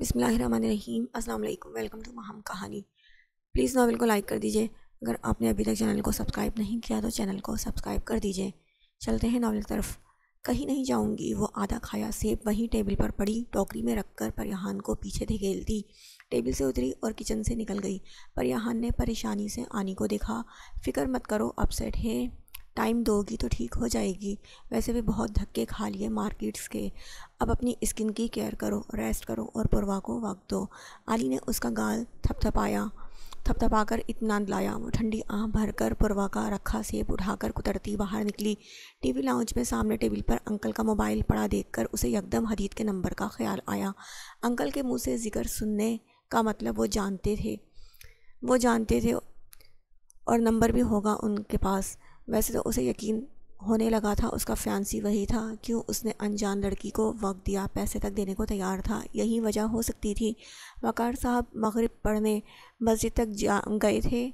बिसमीम अस्सलाम वालेकुम वेलकम टू महम कहानी प्लीज़ नावल को लाइक कर दीजिए अगर आपने अभी तक चैनल को सब्सक्राइब नहीं किया तो चैनल को सब्सक्राइब कर दीजिए चलते हैं नावल की तरफ कहीं नहीं जाऊंगी वो आधा खाया सेब वहीं टेबल पर पड़ी टोकरी में रखकर परिहान को पीछे धकेल दी टेबल से उतरी और किचन से निकल गई परिहान ने परेशानी से आनी को देखा फिक्र मत करो अपसेट है टाइम दोगी तो ठीक हो जाएगी वैसे भी बहुत धक्के खा लिए मार्केट्स के अब अपनी स्किन की केयर करो रेस्ट करो और पुरवा को वक्त दो आली ने उसका गाल थपथपाया थपथपाकर इतना लाया वो ठंडी आँख कर पुरवा का रखा सेब उठाकर कुतरती बाहर निकली टीवी लाउंज में सामने टेबल पर अंकल का मोबाइल पड़ा देखकर उसे यकदम हदीद के नंबर का ख्याल आया अंकल के मुंह से जिक्र सुनने का मतलब वो जानते थे वो जानते थे और नंबर भी होगा उनके पास वैसे तो उसे यकीन होने लगा था उसका फैंसी वही था क्यों उसने अनजान लड़की को वक्त दिया पैसे तक देने को तैयार था यही वजह हो सकती थी वकार साहब मगरिब पढ़ने मस्जिद तक जा गए थे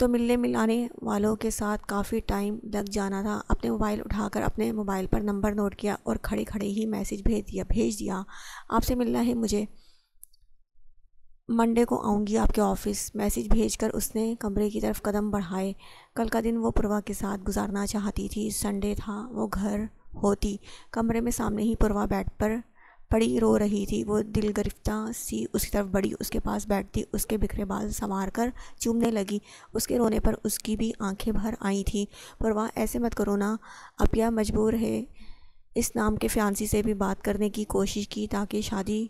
तो मिलने मिलाने वालों के साथ काफ़ी टाइम लग जाना था अपने मोबाइल उठाकर अपने मोबाइल पर नंबर नोट किया और खड़े खड़े ही मैसेज भेज दिया भेज दिया आपसे मिलना है मुझे मंडे को आऊँगी आपके ऑफिस मैसेज भेजकर उसने कमरे की तरफ कदम बढ़ाए कल का दिन वो पुरवा के साथ गुजारना चाहती थी संडे था वो घर होती कमरे में सामने ही पुरवा बेड पर पड़ी रो रही थी वो दिल गिरफ्ता सी उसकी तरफ बड़ी उसके पास बैठती उसके बिखरे बाल संवार कर चूमने लगी उसके रोने पर उसकी भी आंखें भर आई थी पुरवा ऐसे मत करो ना अब यह मजबूर है इस नाम के फ्यांसी से भी बात करने की कोशिश की ताकि शादी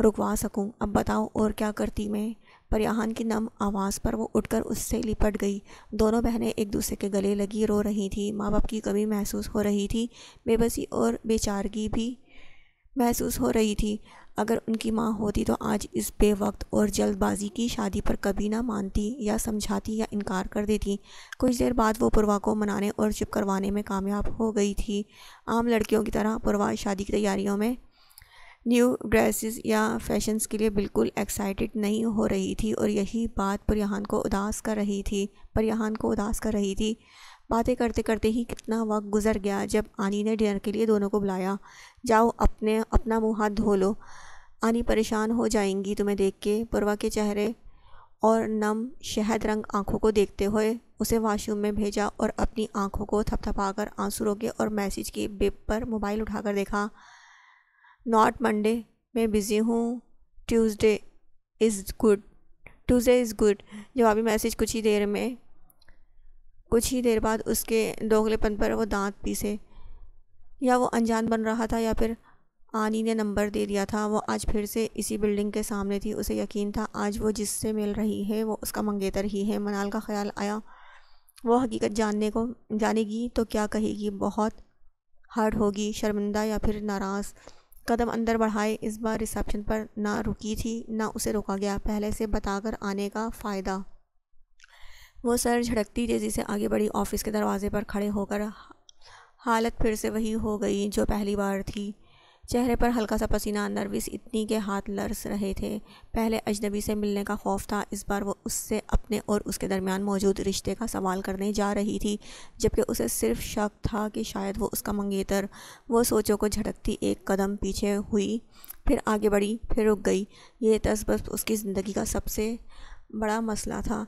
रुकवा सकूं अब बताओ और क्या करती मैं परियाहान की नम आवाज़ पर वो उठकर उससे लिपट गई दोनों बहनें एक दूसरे के गले लगी रो रही थी माँ बाप की कमी महसूस हो रही थी बेबसी और बेचारगी भी महसूस हो रही थी अगर उनकी माँ होती तो आज इस बेवक्त और जल्दबाजी की शादी पर कभी ना मानती या समझाती या इनकार कर देती कुछ देर बाद वो पुरवा को मनाने और चुप करवाने में कामयाब हो गई थी आम लड़कियों की तरह पुरवा शादी की तैयारियों में न्यू ड्रेसेस या फैशंस के लिए बिल्कुल एक्साइटेड नहीं हो रही थी और यही बात परिहान को उदास कर रही थी परहान को उदास कर रही थी बातें करते करते ही कितना वक्त गुजर गया जब आनी ने डिनर के लिए दोनों को बुलाया जाओ अपने अपना मुँह हाथ धो लो आनी परेशान हो जाएंगी तुम्हें देख के पुरवा के चेहरे और नम शहद रंग आंखों को देखते हुए उसे वाशरूम में भेजा और अपनी आंखों को थपथपाकर आंसू रोके और मैसेज के बेब पर मोबाइल उठाकर देखा नॉट मंडे मैं बिज़ी हूँ Tuesday is good Tuesday is good जवाबी मैसेज कुछ ही देर में कुछ ही देर बाद उसके दोगलेपन पर वो दांत पीसे या वो अनजान बन रहा था या फिर आनी ने नंबर दे दिया था वो आज फिर से इसी बिल्डिंग के सामने थी उसे यकीन था आज वो जिससे मिल रही है वो उसका मंगेतर ही है मनाल का ख्याल आया वो हकीकत जानने को जानेगी तो क्या कहेगी बहुत हार्ड होगी शर्मिंदा या फिर नाराज़ कदम अंदर बढ़ाए इस बार रिसेप्शन पर ना रुकी थी ना उसे रोका गया पहले से बताकर आने का फ़ायदा वो सर झड़कती तेज़ी से आगे बढ़ी ऑफिस के दरवाजे पर खड़े होकर हालत फिर से वही हो गई जो पहली बार थी चेहरे पर हल्का सा पसीना नर्विस इतनी के हाथ लरस रहे थे पहले अजनबी से मिलने का खौफ था इस बार वो उससे अपने और उसके दरमियान मौजूद रिश्ते का सवाल करने जा रही थी जबकि उसे सिर्फ शक था कि शायद वो उसका मंगेतर वो सोचों को झटकती एक कदम पीछे हुई फिर आगे बढ़ी फिर रुक गई ये तस्बस उसकी ज़िंदगी का सबसे बड़ा मसला था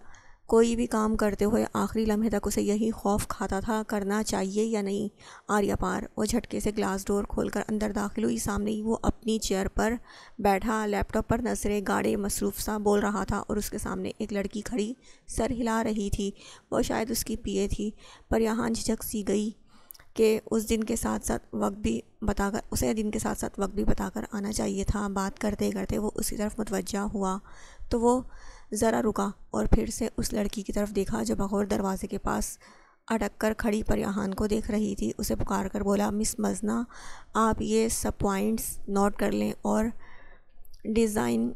कोई भी काम करते हुए आखिरी लम्हे तक उसे यही खौफ खाता था करना चाहिए या नहीं आर्या पार वो झटके से ग्लास डोर खोलकर अंदर दाखिल हुई सामने ही वो अपनी चेयर पर बैठा लैपटॉप पर नजरें गाड़े मसरूफ़ सा बोल रहा था और उसके सामने एक लड़की खड़ी सर हिला रही थी वो शायद उसकी पिए थी पर यहाँ झिझक सी गई कि उस दिन के साथ साथ वक्त भी बताकर उसे दिन के साथ साथ वक्त भी बताकर आना चाहिए था बात करते करते वो उसी तरफ मुतवजा हुआ तो वो ज़रा रुका और फिर से उस लड़की की तरफ़ देखा जो बघौर दरवाज़े के पास अटक कर खड़ी परिहान को देख रही थी उसे पुकार कर बोला मिस मजना आप ये सब पॉइंट्स नोट कर लें और डिज़ाइन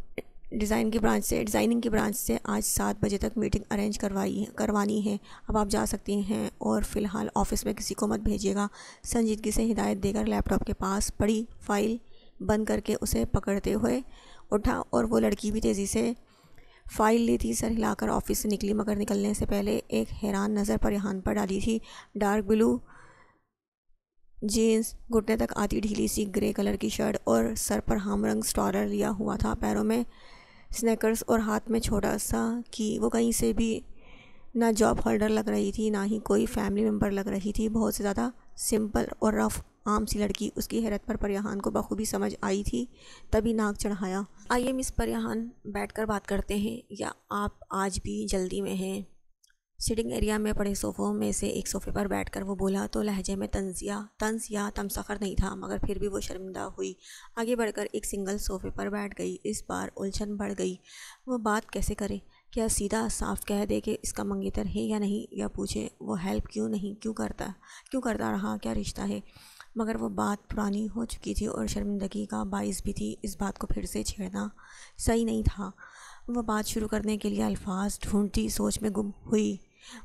डिज़ाइन की ब्रांच से डिज़ाइनिंग की ब्रांच से आज सात बजे तक मीटिंग अरेंज करवाई करवानी है अब आप जा सकती हैं और फ़िलहाल ऑफिस में किसी को मत भेजिएगा संजीदगी से हिदायत देकर लैपटॉप के पास पड़ी फाइल बंद करके उसे पकड़ते हुए उठा और वो लड़की भी तेज़ी से फाइल ली थी सर हिलाकर ऑफिस से निकली मगर निकलने से पहले एक हैरान नज़र पर यहाँ पर डाली थी डार्क ब्लू जीन्स घुटने तक आती ढीली सी ग्रे कलर की शर्ट और सर पर हम रंग स्टॉलर लिया हुआ था पैरों में स्नैकर्स और हाथ में छोटा सा कि वो कहीं से भी ना जॉब होल्डर लग रही थी ना ही कोई फैमिली मेम्बर लग रही थी बहुत से ज़्यादा सिंपल और रफ़ आम सी लड़की उसकी हैरत पर परयाहान को बखूबी समझ आई थी तभी नाक चढ़ाया आइए मिस बैठ बैठकर बात करते हैं या आप आज भी जल्दी में हैं सिटिंग एरिया में पड़े सोफ़ों में से एक सोफ़े पर बैठकर वो बोला तो लहजे में तंजिया तंज या तमसखर नहीं था मगर फिर भी वो शर्मिंदा हुई आगे बढ़कर एक सिंगल सोफ़े पर बैठ गई इस बार उलझन बढ़ गई वो बात कैसे करे क्या सीधा साफ कह दे कि इसका मंगेतर है या नहीं या पूछे वो हेल्प क्यों नहीं क्यों करता क्यों करता रहा क्या रिश्ता है मगर वो बात पुरानी हो चुकी थी और शर्मिंदगी का बायस भी थी इस बात को फिर से छेड़ना सही नहीं था वह बात शुरू करने के लिए अल्फाज ढूंढती सोच में गुम हुई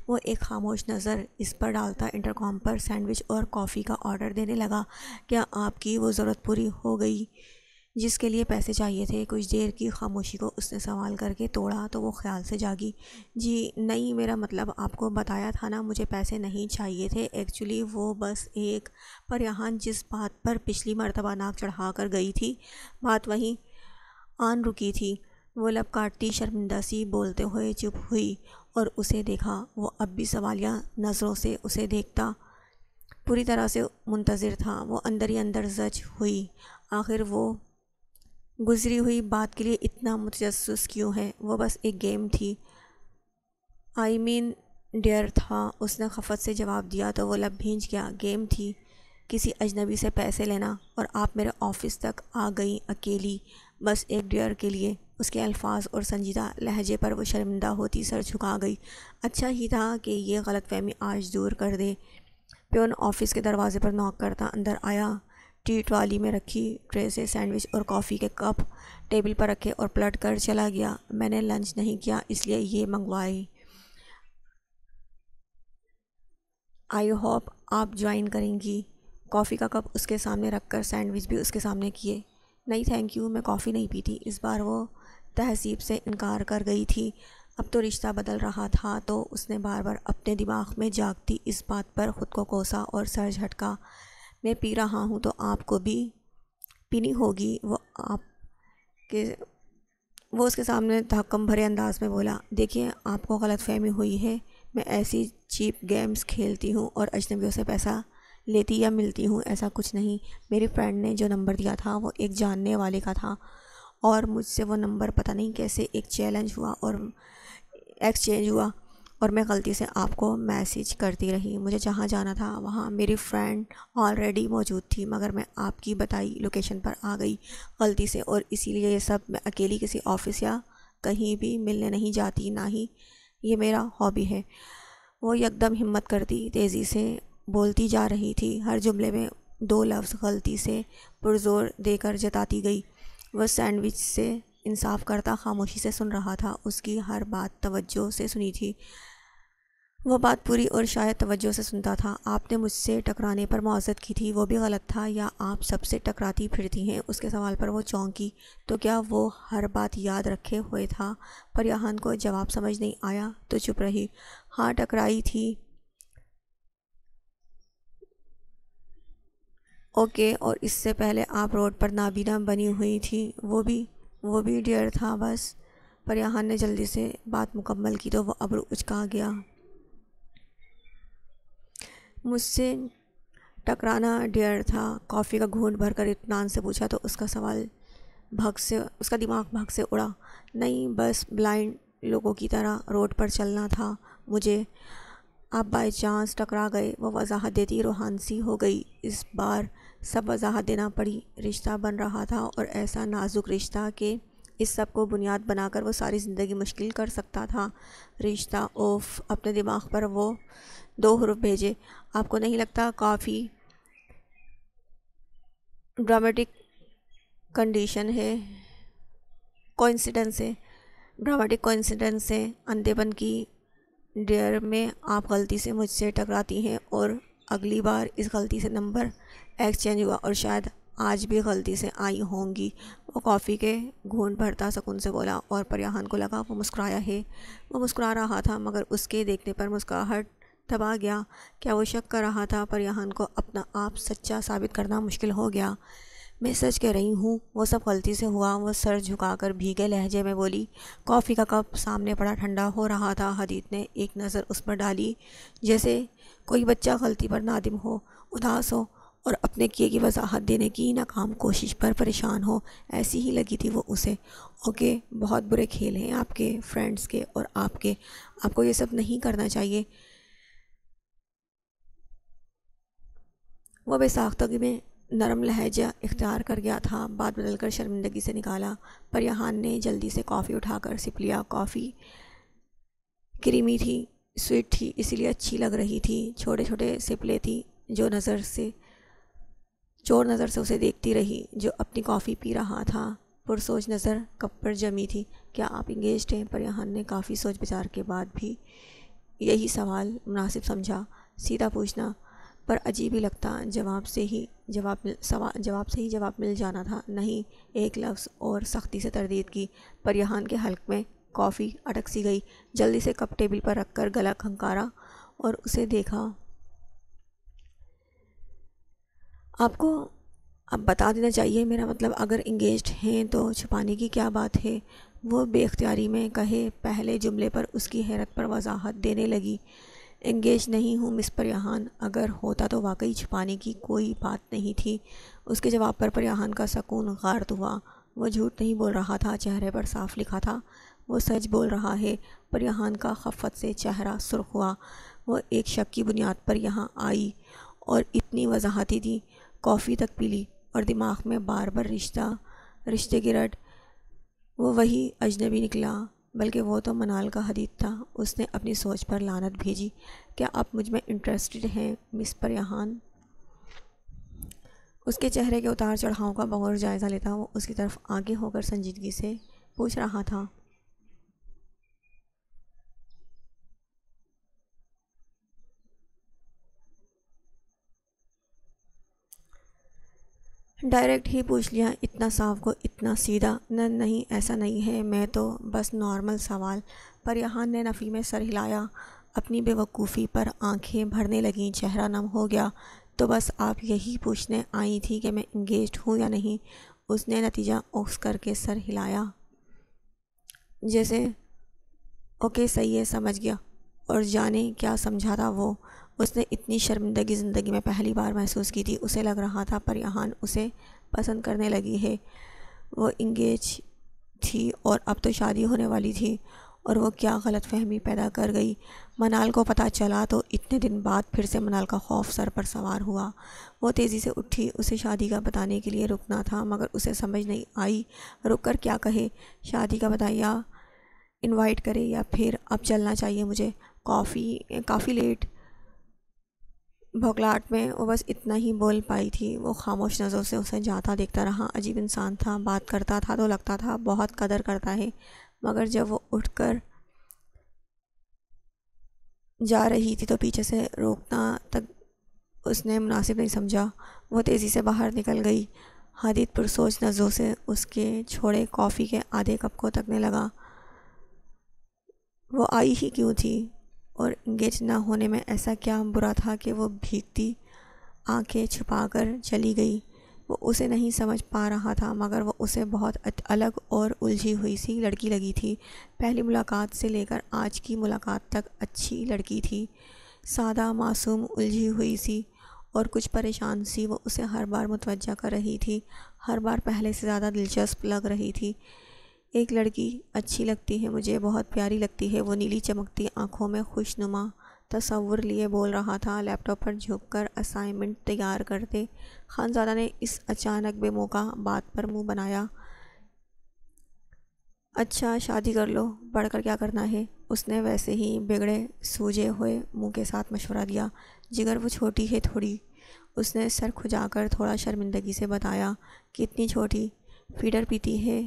वो एक खामोश नज़र इस पर डालता इंटरकॉम पर सैंडविच और कॉफ़ी का ऑर्डर देने लगा क्या आपकी वो ज़रूरत पूरी हो गई जिसके लिए पैसे चाहिए थे कुछ देर की खामोशी को उसने सवाल करके तोड़ा तो वो ख़्याल से जागी जी नहीं मेरा मतलब आपको बताया था ना मुझे पैसे नहीं चाहिए थे एक्चुअली वो बस एक पर यहाँ जिस बात पर पिछली मरतबा नाक चढ़ा कर गई थी बात वहीं आन रुकी थी वो लब काटती शर्मिंदा सी बोलते हुए चुप हुई और उसे देखा वो अब भी सवालिया नज़रों से उसे देखता पूरी तरह से मुंतज़र था वो अंदर ही अंदर जज हुई आखिर वो गुज़री हुई बात के लिए इतना मुतजस क्यों है वो बस एक गेम थी आई मीन डर था उसने खफत से जवाब दिया तो वो लब भींज गया गेम थी किसी अजनबी से पैसे लेना और आप मेरे ऑफिस तक आ गई अकेली बस एक डेयर के लिए उसके अल्फाज और संजीदा लहजे पर वो शर्मिंदा होती सर झुका गई अच्छा ही था कि ये गलत फहमी आज दूर कर दे प्योन ऑफिस के दरवाजे पर नॉक करता अंदर आया टी ट्रॉली में रखी ट्रे से सैंडविच और कॉफ़ी के कप टेबल पर रखे और पलट कर चला गया मैंने लंच नहीं किया इसलिए ये मंगवाई आई होप आप ज्वाइन करेंगी कॉफ़ी का कप उसके सामने रखकर सैंडविच भी उसके सामने किए नहीं थैंक यू मैं कॉफ़ी नहीं पीती इस बार वो तहसीब से इनकार कर गई थी अब तो रिश्ता बदल रहा था तो उसने बार बार अपने दिमाग में जागती इस बात पर ख़ुद को कोसा और सर झटका मैं पी रहा हूँ तो आपको भी पीनी होगी वो आप के वो उसके सामने धक्कम भरे अंदाज में बोला देखिए आपको गलत फहमी हुई है मैं ऐसी चीप गेम्स खेलती हूँ और अजनबियों से पैसा लेती या मिलती हूँ ऐसा कुछ नहीं मेरी फ्रेंड ने जो नंबर दिया था वो एक जानने वाले का था और मुझसे वो नंबर पता नहीं कैसे एक चैलेंज हुआ और एक्सचेंज हुआ और मैं गलती से आपको मैसेज करती रही मुझे जहाँ जाना था वहाँ मेरी फ़्रेंड ऑलरेडी मौजूद थी मगर मैं आपकी बताई लोकेशन पर आ गई गलती से और इसीलिए ये सब मैं अकेली किसी ऑफिस या कहीं भी मिलने नहीं जाती ना ही ये मेरा हॉबी है वो यकदम हिम्मत करती तेज़ी से बोलती जा रही थी हर जुमले में दो लफ्ज़ गलती से पुरजोर देकर जताती गई वह सैंडविच से इंसाफ करता खामोशी से सुन रहा था उसकी हर बात तवज्जो से सुनी थी वो बात पूरी और शायद तवज्जो से सुनता था आपने मुझसे टकराने पर मुआजत की थी वो भी गलत था या आप सबसे टकराती फिरती हैं उसके सवाल पर वो चौंकी तो क्या वो हर बात याद रखे हुए था पर को जवाब समझ नहीं आया तो चुप रही हाँ टकराई थी ओके और इससे पहले आप रोड पर नाबीना बनी हुई थी वो भी वो भी डियर था बस यहाँ ने जल्दी से बात मुकम्मल की तो वह अब्र उचका गया मुझसे टकराना डियर था कॉफ़ी का घूंट भरकर इतनान से पूछा तो उसका सवाल भाग से उसका दिमाग भाग से उड़ा नहीं बस ब्लाइंड लोगों की तरह रोड पर चलना था मुझे आप बाई चांस टकरा गए वह वजाहत देती रोहानसी हो गई इस बार सब वजाहत देना पड़ी रिश्ता बन रहा था और ऐसा नाजुक रिश्ता कि इस सब को बुनियाद बनाकर वो सारी ज़िंदगी मुश्किल कर सकता था रिश्ता ओफ अपने दिमाग पर वो दो हरूफ भेजे आपको नहीं लगता काफ़ी ड्रामेटिक कंडीशन है कोइंसिडेंस है ड्रामेटिक कोइंसिडेंस है अंधेपन की डेयर में आप गलती से मुझसे टकराती हैं और अगली बार इस गलती से नंबर एक्सचेंज हुआ और शायद आज भी गलती से आई होंगी वो कॉफ़ी के घूंट भरता सकून से बोला और परियाहान को लगा वो मुस्कुराया है वो मुस्कुरा रहा था मगर उसके देखने पर मुस्कुराहट दबा गया क्या वो शक कर रहा था परियाहान को अपना आप सच्चा साबित करना मुश्किल हो गया मैं सच कह रही हूँ वो सब गलती से हुआ वो सर झुकाकर भीगे लहजे में बोली कॉफ़ी का कप सामने पड़ा ठंडा हो रहा था हदीत ने एक नज़र उस पर डाली जैसे कोई बच्चा गलती पर नादिम हो उदास हो और अपने किए की वजाहत देने की नाकाम कोशिश पर परेशान हो ऐसी ही लगी थी वो उसे ओके बहुत बुरे खेल हैं आपके फ्रेंड्स के और आपके आपको ये सब नहीं करना चाहिए वह बेसाख्तगी में नरम लहजा इख्तियार कर गया था बात बदल कर शर्मिंदगी से निकाला पर यहाँ ने जल्दी से कॉफ़ी उठाकर सिप लिया कॉफ़ी क्रीमी थी स्वीट थी इसीलिए अच्छी लग रही थी छोटे छोटे सिपले थी जो नज़र से चोर नज़र से उसे देखती रही जो अपनी कॉफ़ी पी रहा था पुरसोच नज़र कप पर जमी थी क्या आप इंगेज हैं पर यहाँ ने काफ़ी सोच विचार के बाद भी यही सवाल मुनासिब समझा सीधा पूछना पर अजीब ही लगता जवाब से ही जवाब मिल सवाल जवाब से ही जवाब मिल जाना था नहीं एक लफ्ज़ और सख्ती से तरदीद की पर यहाँ के हल्क में कॉफ़ी अटक सी गई जल्दी से कप टेबल पर रख कर गला खंकारा और उसे देखा आपको अब बता देना चाहिए मेरा मतलब अगर इंगेज हैं तो छुपाने की क्या बात है वो बेख्तियारी में कहे पहले जुमले पर उसकी हैरत पर वजाहत देने लगी इंगेज नहीं हूँ मिस यहाँ अगर होता तो वाकई छुपाने की कोई बात नहीं थी उसके जवाब पर परयाहान का सकून गारत हुआ वो झूठ नहीं बोल रहा था चेहरे पर साफ लिखा था वो सच बोल रहा है पर यहाँ का खफत से चेहरा सुरख हुआ वो एक शक की बुनियाद पर यहाँ आई और इतनी वजाहती थी कॉफ़ी तक पी ली और दिमाग में बार बार रिश्ता रिश्ते की रट वो वही अजनबी निकला बल्कि वो तो मनाल का हदीद था उसने अपनी सोच पर लानत भेजी क्या आप मुझ में इंटरेस्टेड हैं मिस पर यहाँ उसके चेहरे के उतार चढ़ाव का बहुत जायज़ा लेता वो उसकी तरफ आगे होकर संजीदगी से पूछ रहा था डायरेक्ट ही पूछ लिया इतना साफ को इतना सीधा न नहीं ऐसा नहीं है मैं तो बस नॉर्मल सवाल पर यहाँ ने नफ़ी में सर हिलाया अपनी बेवकूफ़ी पर आंखें भरने लगीं चेहरा नम हो गया तो बस आप यही पूछने आई थी कि मैं इंगेज हूँ या नहीं उसने नतीजा ओक्स करके सर हिलाया जैसे ओके सही है समझ गया और जाने क्या समझा था वो उसने इतनी शर्मिंदगी ज़िंदगी में पहली बार महसूस की थी उसे लग रहा था पर यहाँ उसे पसंद करने लगी है वो इंगेज थी और अब तो शादी होने वाली थी और वो क्या गलत फहमी पैदा कर गई मनाल को पता चला तो इतने दिन बाद फिर से मनाल का खौफ सर पर सवार हुआ वो तेज़ी से उठी उसे शादी का बताने के लिए रुकना था मगर उसे समझ नहीं आई रुक कर क्या कहे शादी का बताया इनवाइट करे या फिर अब चलना चाहिए मुझे काफ़ी काफ़ी लेट भौकलाहट में वो बस इतना ही बोल पाई थी वो खामोश नज़रों से उसे जाता देखता रहा अजीब इंसान था बात करता था तो लगता था बहुत कदर करता है मगर जब वो उठकर जा रही थी तो पीछे से रोकना तक उसने मुनासिब नहीं समझा वो तेज़ी से बाहर निकल गई हादिद पुरसोच नज़रों से उसके छोड़े कॉफ़ी के आधे कप को तकने लगा वो आई ही क्यों थी और इंगेज ना होने में ऐसा क्या बुरा था कि वो भीगती आंखें छुपाकर चली गई वो उसे नहीं समझ पा रहा था मगर वो उसे बहुत अलग और उलझी हुई सी लड़की लगी थी पहली मुलाकात से लेकर आज की मुलाकात तक अच्छी लड़की थी सादा मासूम उलझी हुई सी और कुछ परेशान सी वो उसे हर बार मुतवजा कर रही थी हर बार पहले से ज़्यादा दिलचस्प लग रही थी एक लड़की अच्छी लगती है मुझे बहुत प्यारी लगती है वो नीली चमकती आँखों में खुशनुमा तस्वुर लिए बोल रहा था लैपटॉप पर झुककर असाइनमेंट तैयार करते खानजादा ने इस अचानक बेमौका बात पर मुंह बनाया अच्छा शादी कर लो बढ़कर क्या करना है उसने वैसे ही बिगड़े सूझे हुए मुंह के साथ मशवरा दिया जिगर वो छोटी है थोड़ी उसने सर खुजाकर थोड़ा शर्मिंदगी से बताया कि इतनी छोटी फीडर पीती है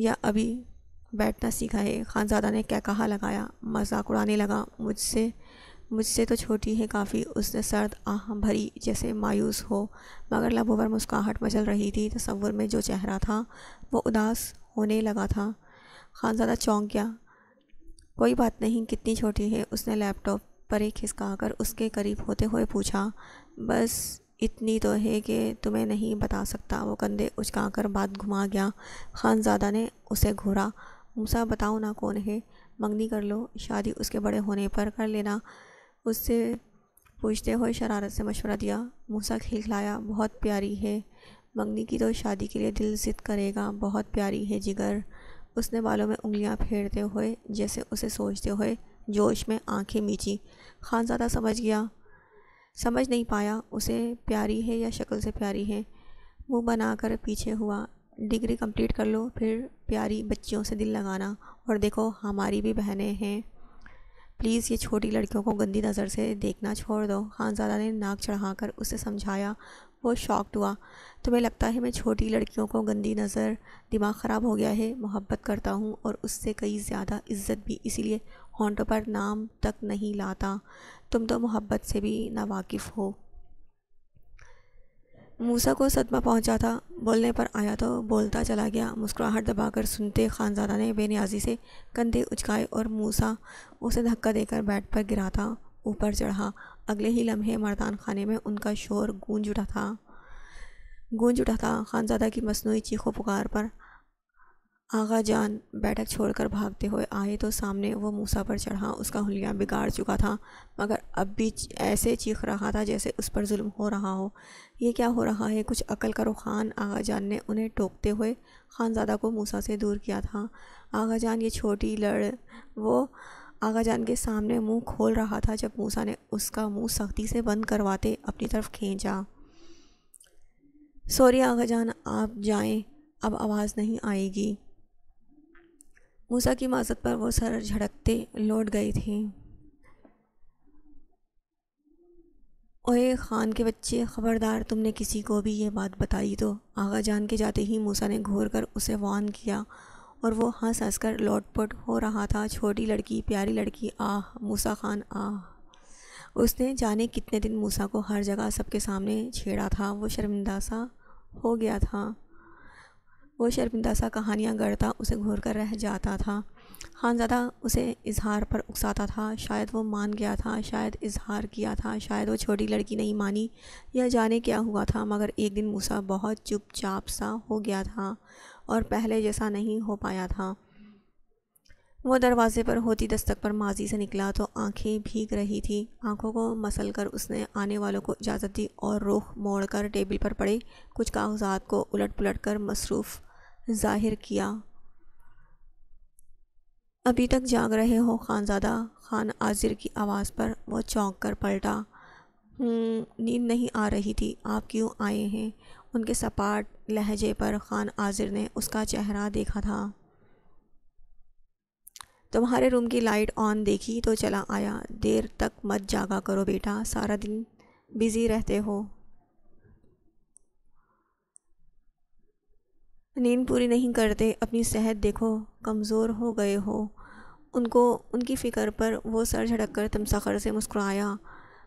या अभी बैठना सीखा है खानजादा ने क्या कहा लगाया मजाक उड़ाने लगा मुझसे मुझसे तो छोटी है काफ़ी उसने सर्द आह भरी जैसे मायूस हो मगर लबोवर मुस्काहट मचल रही थी तस्वुर में जो चेहरा था वो उदास होने लगा था खानजादा चौंक गया कोई बात नहीं कितनी छोटी है उसने लैपटॉप पर एक खिसका कर उसके करीब होते हुए पूछा बस इतनी तो है कि तुम्हें नहीं बता सकता वो कंधे उचकाकर बात घुमा गया खानजादा ने उसे घूरा मूसा बताओ ना कौन है मंगनी कर लो शादी उसके बड़े होने पर कर लेना उससे पूछते हुए शरारत से मशवरा दिया मूसा खिलखिलाया बहुत प्यारी है मंगनी की तो शादी के लिए दिल जिद करेगा बहुत प्यारी है जिगर उसने बालों में उंगलियां फेरते हुए जैसे उसे सोचते हुए जोश में आंखें मीची खानजादा समझ गया समझ नहीं पाया उसे प्यारी है या शक्ल से प्यारी है मुंह बनाकर पीछे हुआ डिग्री कंप्लीट कर लो फिर प्यारी बच्चियों से दिल लगाना और देखो हमारी भी बहनें हैं प्लीज़ ये छोटी लड़कियों को गंदी नज़र से देखना छोड़ दो खानजादा ने नाक चढ़ाकर उसे समझाया वो शॉक्ड हुआ तुम्हें लगता है मैं छोटी लड़कियों को गंदी नज़र दिमाग ख़राब हो गया है मोहब्बत करता हूँ और उससे कई ज़्यादा इज्जत भी इसीलिए होंठों पर नाम तक नहीं लाता तुम तो मोहब्बत से भी नावाकिफ़ हो मूसा को सदमा पहुंचा था बोलने पर आया तो बोलता चला गया मुस्कुराहट दबाकर सुनते खानजादा ने बेनियाजी से कंधे उचकाए और मूसा उसे धक्का देकर बेड पर गिरा था ऊपर चढ़ा अगले ही लम्हे मर्दान खाने में उनका शोर गूंज उठा था गूंज उठा था खानजादा की मसनू चीखो पुकार पर आगा जान बैठक छोड़कर भागते हुए आए तो सामने वो मूसा पर चढ़ा उसका हुलिया बिगाड़ चुका था मगर अब भी ऐसे चीख रहा था जैसे उस पर जुल्म हो रहा हो ये क्या हो रहा है कुछ अकल करो ख़ान आगा जान ने उन्हें टोकते हुए खानजादा को मूसा से दूर किया था आगा जान ये छोटी लड़ वो आगा जान के सामने मुंह खोल रहा था जब मूसा ने उसका मुंह सख्ती से बंद करवाते अपनी तरफ खींचा सॉरी आगा जान आप जाएं अब आवाज़ नहीं आएगी मूसा की माजत पर वो सर झड़कते लौट गई थी ओए खान के बच्चे ख़बरदार तुमने किसी को भी ये बात बताई तो आगा जान के जाते ही मूसा ने घोर कर उसे वान किया और वो हंस हंस कर लौटपट हो रहा था छोटी लड़की प्यारी लड़की आह मूसा खान आह उसने जाने कितने दिन मूसा को हर जगह सबके सामने छेड़ा था वो शर्मिंदा सा हो गया था वो शर्मिंदा सा कहानियाँ गढ़ता उसे घूर कर रह जाता था खानज़ादा हाँ, उसे इजहार पर उकसाता था शायद वो मान गया था शायद इजहार किया था शायद वो छोटी लड़की नहीं मानी यह जाने क्या हुआ था मगर एक दिन मूसा बहुत चुपचाप सा हो गया था और पहले जैसा नहीं हो पाया था वो दरवाज़े पर होती दस्तक पर माजी से निकला तो आंखें भीग रही थी आंखों को मसल कर उसने आने वालों को इजाज़त दी और रुख मोड़ कर टेबल पर पड़े कुछ कागजात को उलट पुलट कर मसरूफ़ ज़ाहिर किया अभी तक जाग रहे हो खानजादा खान आजिर की आवाज़ पर वह चौंक कर पलटा हम्म, नींद नहीं आ रही थी आप क्यों आए हैं उनके सपाट लहजे पर खान आजिर ने उसका चेहरा देखा था तुम्हारे रूम की लाइट ऑन देखी तो चला आया देर तक मत जागा करो बेटा सारा दिन बिज़ी रहते हो नींद पूरी नहीं करते अपनी सेहत देखो कमज़ोर हो गए हो उनको उनकी फ़िक्र पर वो सर झड़क कर तमसखर से मुस्कुराया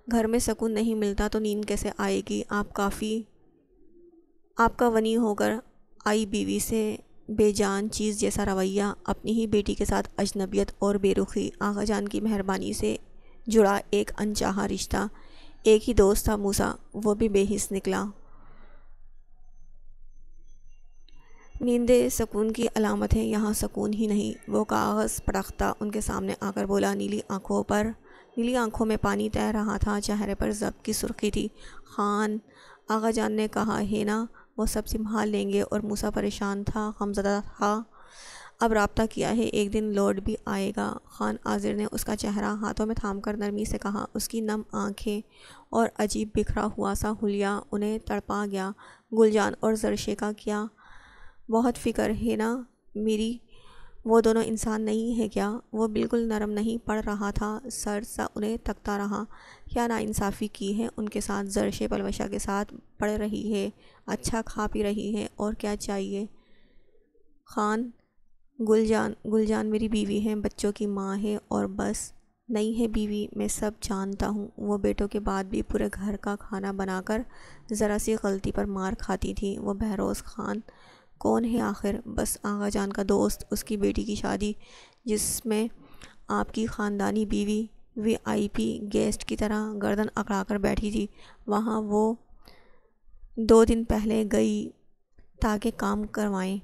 घर में सुकून नहीं मिलता तो नींद कैसे आएगी आप काफ़ी आपका वनी होकर आई बीवी से बेजान चीज़ जैसा रवैया अपनी ही बेटी के साथ अजनबियत और बेरुखी आगा जान की मेहरबानी से जुड़ा एक अनचाहा रिश्ता एक ही दोस्त था मूसा वो भी बेहिस निकला नींद सकून की अलामत हैं यहाँ सकून ही नहीं वो कागज़ पड़ख्ता उनके सामने आकर बोला नीली आंखों पर नीली आंखों में पानी तैर रहा था चेहरे पर जब की सुर्खी थी खान आगा जान ने कहा है ना वो सब संभाल लेंगे और मूसा परेशान था हमजदा था अब रबता किया है एक दिन लौट भी आएगा खान आजिर ने उसका चेहरा हाथों में थाम कर नरमी से कहा उसकी नम आँखें और अजीब बिखरा हुआ सा हुलिया उन्हें तड़पा गया गुलजान और जरशे का किया बहुत फ़िक्र है ना मेरी वो दोनों इंसान नहीं है क्या वो बिल्कुल नरम नहीं पड़ रहा था सर सा उन्हें तकता रहा क्या नाइंसाफ़ी की है उनके साथ जरशे पलवशा के साथ पड़ रही है अच्छा खा पी रही है और क्या चाहिए खान गुलजान गुलजान मेरी बीवी है बच्चों की माँ है और बस नहीं है बीवी मैं सब जानता हूँ वो बेटों के बाद भी पूरे घर का खाना बनाकर ज़रा सी गलती पर मार खाती थी वो बहरोज़ खान कौन है आखिर बस आगा जान का दोस्त उसकी बेटी की शादी जिसमें आपकी ख़ानदानी बीवी वीआईपी गेस्ट की तरह गर्दन अकड़ा कर बैठी थी वहाँ वो दो दिन पहले गई ताकि काम करवाएं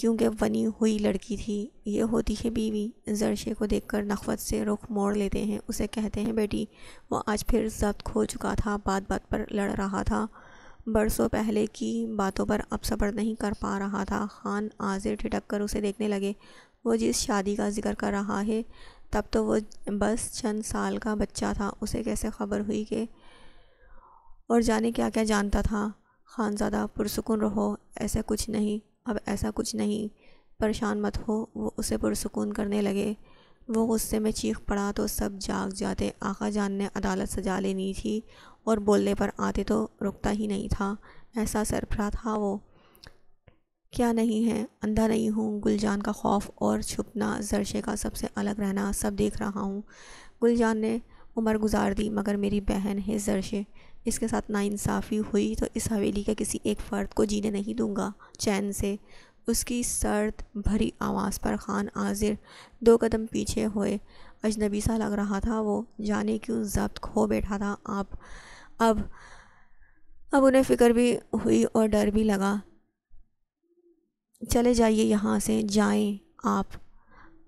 क्योंकि बनी हुई लड़की थी ये होती है बीवी जरशे को देखकर नखवत से रुख मोड़ लेते हैं उसे कहते हैं बेटी वो आज फिर जब्त खो चुका था बात बात पर लड़ रहा था बरसों पहले की बातों पर अब सबर नहीं कर पा रहा था खान आज़िर ठिटक कर उसे देखने लगे वो जिस शादी का जिक्र कर रहा है तब तो वो बस चंद साल का बच्चा था उसे कैसे खबर हुई कि और जाने क्या क्या जानता था खानजादा पुरसकून रहो ऐसा कुछ नहीं अब ऐसा कुछ नहीं परेशान मत हो वो उसे पुरसकून करने लगे वो गुस्से में चीख पड़ा तो सब जाग जाते आका जान ने अदालत सजा लेनी थी और बोलने पर आते तो रुकता ही नहीं था ऐसा सरफरा था वो क्या नहीं है अंधा नहीं हूँ गुलजान का खौफ और छुपना जरशे का सबसे अलग रहना सब देख रहा हूँ गुलजान ने उम्र गुजार दी मगर मेरी बहन है जरशे इसके साथ नाइंसाफ़ी हुई तो इस हवेली के किसी एक फ़र्द को जीने नहीं दूंगा चैन से उसकी सर्द भरी आवाज़ पर खान आजिर दो कदम पीछे हुए अजनबी सा लग रहा था वो जाने क्यों जब्त खो बैठा था आप अब अब उन्हें फ़िक्र भी हुई और डर भी लगा चले जाइए यहाँ से जाएं आप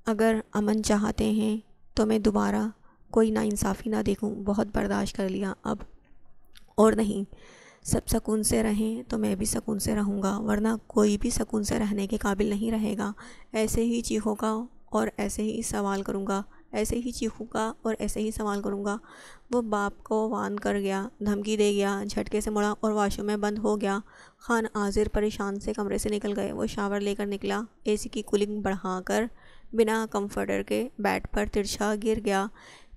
अगर अमन चाहते हैं तो मैं दोबारा कोई नाइंसाफ़ी ना देखूं बहुत बर्दाश्त कर लिया अब और नहीं सब सकून से रहें तो मैं भी सकून से रहूँगा वरना कोई भी सकून से रहने के काबिल नहीं रहेगा ऐसे ही चीखों का और ऐसे ही सवाल करूँगा ऐसे ही चीखूँगा और ऐसे ही सवाल करूँगा वो बाप को वान कर गया धमकी दे गया झटके से मुड़ा और वाशरूम में बंद हो गया खान आजिर परेशान से कमरे से निकल गए वो शावर लेकर निकला एसी की कूलिंग बढ़ाकर बिना कंफर्टर के बेड पर तिरछा गिर गया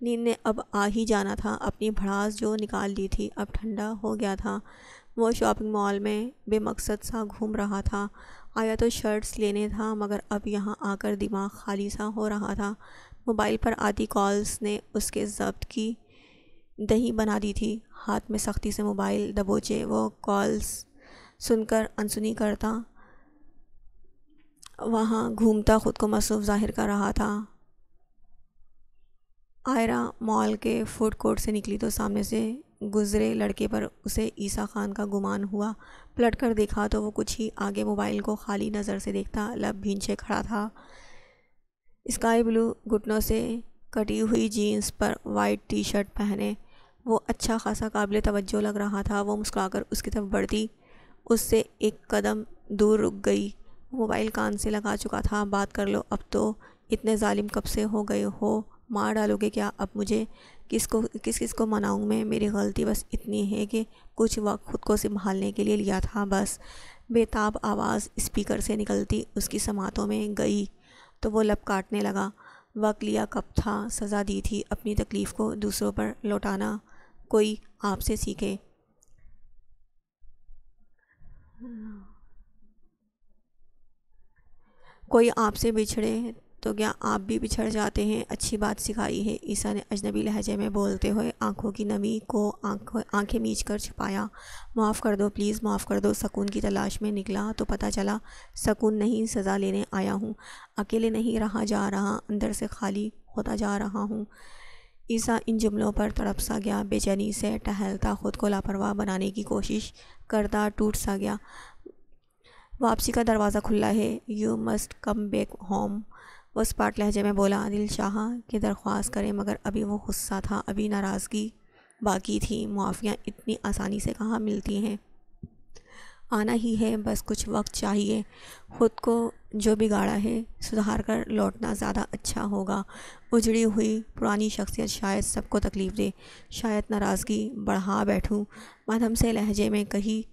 नींद ने अब आ ही जाना था अपनी भड़ास जो निकाल ली थी अब ठंडा हो गया था वो शॉपिंग मॉल में बेमकसद सा घूम रहा था आया तो शर्ट्स लेने था मगर अब यहाँ आकर दिमाग खाली सा हो रहा था मोबाइल पर आती कॉल्स ने उसके जब्त की दही बना दी थी हाथ में सख्ती से मोबाइल दबोचे वो कॉल्स सुनकर अनसुनी करता वहाँ घूमता ख़ुद को मसरूफ़ ज़ाहिर कर रहा था आयरा मॉल के फूड कोर्ट से निकली तो सामने से गुज़रे लड़के पर उसे ईसा खान का गुमान हुआ पलट कर देखा तो वो कुछ ही आगे मोबाइल को खाली नज़र से देखता लब भींचे खड़ा था स्काई ब्लू घुटनों से कटी हुई जीन्स पर वाइट टी शर्ट पहने वो अच्छा खासा काबिल तवज्जो लग रहा था वो मुस्कुराकर उसकी तरफ बढ़ती उससे एक कदम दूर रुक गई मोबाइल कान से लगा चुका था बात कर लो अब तो इतने ालिम कब से हो गए हो मार डालोगे क्या अब मुझे किस को किस किस को मनाऊँ मैं मेरी गलती बस इतनी है कि कुछ वक्त ख़ुद को संभालने के लिए लिया था बस बेताब आवाज़ स्पीकर से निकलती उसकी समातों में गई तो वो लब काटने लगा वक्त लिया कब था सज़ा दी थी अपनी तकलीफ़ को दूसरों पर लौटाना कोई आपसे सीखे कोई आपसे बिछड़े तो क्या आप भी बिछड़ जाते हैं अच्छी बात सिखाई है ईसा ने अजनबी लहजे में बोलते हुए आंखों की नमी को आंखों आंखें मीच कर छिपाया माफ़ कर दो प्लीज़ माफ़ कर दो सकून की तलाश में निकला तो पता चला सकून नहीं सज़ा लेने आया हूँ अकेले नहीं रहा जा रहा अंदर से खाली होता जा रहा हूँ ईसा इन जुमलों पर तड़प सा गया बेचैनी से टहलता खुद को लापरवाह बनाने की कोशिश करता टूट सा गया वापसी का दरवाज़ा खुला है you must come back home उस स्पाट लहजे में बोला आदिल शाह की दरख्वास्त करें मगर अभी वो गुस्सा था अभी नाराज़गी बाकी थी मुआफ़ियाँ इतनी आसानी से कहाँ मिलती हैं आना ही है बस कुछ वक्त चाहिए ख़ुद को जो बिगाड़ा है सुधार कर लौटना ज़्यादा अच्छा होगा उजड़ी हुई पुरानी शख्सियत शायद सबको तकलीफ़ दे शायद नाराज़गी बढ़ा बैठूं मदम से लहजे में कही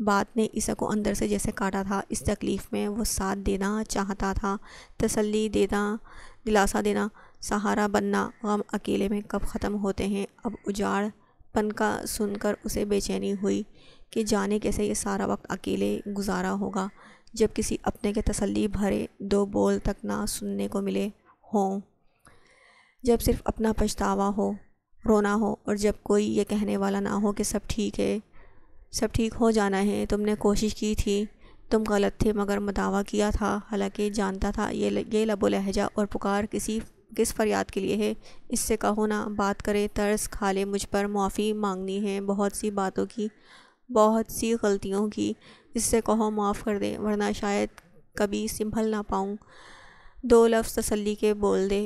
बात ने ईसा को अंदर से जैसे काटा था इस तकलीफ़ में वो साथ देना चाहता था तसल्ली देना दिलासा देना सहारा बनना गम अकेले में कब ख़त्म होते हैं अब उजाड़ पन का सुनकर उसे बेचैनी हुई कि जाने कैसे ये सारा वक्त अकेले गुजारा होगा जब किसी अपने के तसल्ली भरे दो बोल तक ना सुनने को मिले हों जब सिर्फ अपना पछतावा हो रोना हो और जब कोई ये कहने वाला ना हो कि सब ठीक है सब ठीक हो जाना है तुमने कोशिश की थी तुम गलत थे मगर मदावा किया था हालांकि जानता था ये ये लबो लहजा और पुकार किसी किस फरियाद के लिए है इससे कहो ना बात करे तर्स खा ले मुझ पर माफ़ी मांगनी है बहुत सी बातों की बहुत सी गलतियों की इससे कहो माफ़ कर दे वरना शायद कभी संभल ना पाऊँ दो लफ्ज़ तसल्ली के बोल दे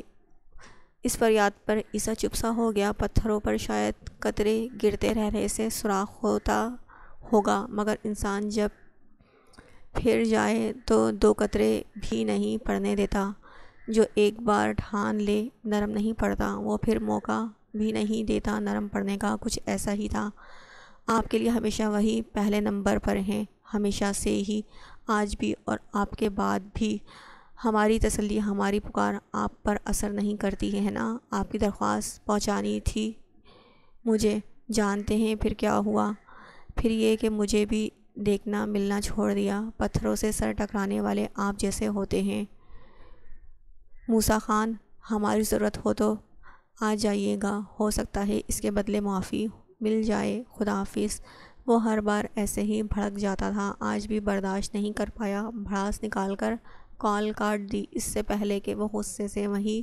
इस फरियाद पर ईसा चुपसा हो गया पत्थरों पर शायद कतरे गिरते रह रहे से सुराख होता होगा मगर इंसान जब फिर जाए तो दो कतरे भी नहीं पड़ने देता जो एक बार ठान ले नरम नहीं पड़ता वो फिर मौका भी नहीं देता नरम पड़ने का कुछ ऐसा ही था आपके लिए हमेशा वही पहले नंबर पर हैं हमेशा से ही आज भी और आपके बाद भी हमारी तसल्ली हमारी पुकार आप पर असर नहीं करती है ना आपकी दरख्वास्त पहुंचानी थी मुझे जानते हैं फिर क्या हुआ फिर ये कि मुझे भी देखना मिलना छोड़ दिया पत्थरों से सर टकराने वाले आप जैसे होते हैं मूसा खान हमारी ज़रूरत हो तो आ जाइएगा हो सकता है इसके बदले माफ़ी मिल जाए खुदा हाफिज़ वो हर बार ऐसे ही भड़क जाता था आज भी बर्दाश्त नहीं कर पाया भड़ास निकाल कर कॉल काट दी इससे पहले कि वो गुस्से से वहीं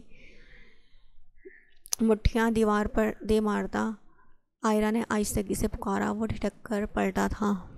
मुठियाँ दीवार पर दे मारता आयरा ने तक से पुकारा वो ढिठक कर पलटा था